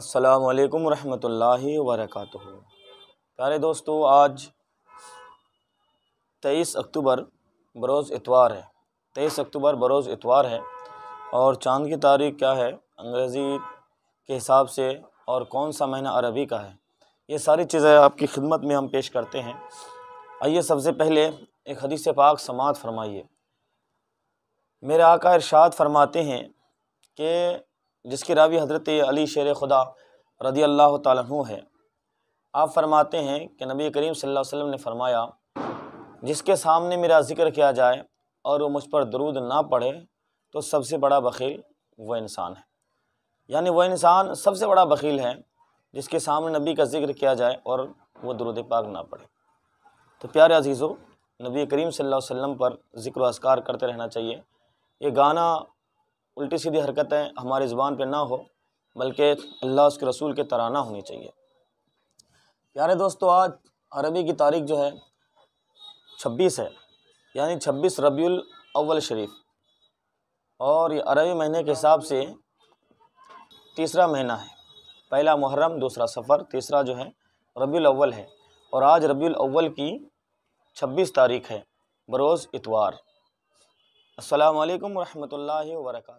असलकम वरहमतुल्लाह वरक प्यारे दोस्तों आज तेईस अक्टूबर बरोज़ इतवार है तेईस अक्टूबर बरोज़ इतवार है और चांद की तारीख क्या है अंग्रेज़ी के हिसाब से और कौन सा महीना अरबी का है ये सारी चीज़ें आपकी खिदमत में हम पेश करते हैं आइए सबसे पहले एक हदीस पाक समात फरमाइए मेरे आका इरशाद फरमाते हैं कि जिसके रावी हज़रत अली शेर खुदा रदी अल्लाह तु है आप फरमाते हैं कि नबी करीम सल्लल्लाहु अलैहि वसल्लम ने फरमाया जिसके सामने मेरा ज़िक्र किया जाए और वो मुझ पर दरूद ना पढ़े तो सबसे बड़ा बखील वह इंसान है यानी वह इंसान सबसे बड़ा बखील है जिसके सामने नबी का ज़िक्र किया जाए और वह दरुद पाक ना पढ़े तो प्यारे अजीज़ों नबी करीम सल्लल्लाहु अलैहि वसल्लम पर ज़िक्र असकार करते रहना चाहिए ये गाना उल्टी सीधी हरकतें हमारे ज़बान पे ना हो बल्कि अल्लाह उसके रसूल के तराना होनी चाहिए प्यारे दोस्तों आज अरबी की तारीख जो है छब्बीस है यानी छब्बीस रबी अव्वल शरीफ और ये अरबी महीने के हिसाब से तीसरा महीना है पहला मुहर्रम दूसरा सफ़र तीसरा जो है रबी अव्वल है और आज रबी अव्वल की छब्बीस तारीख है बरोज़ इतवार असलकम वरहमल वर्का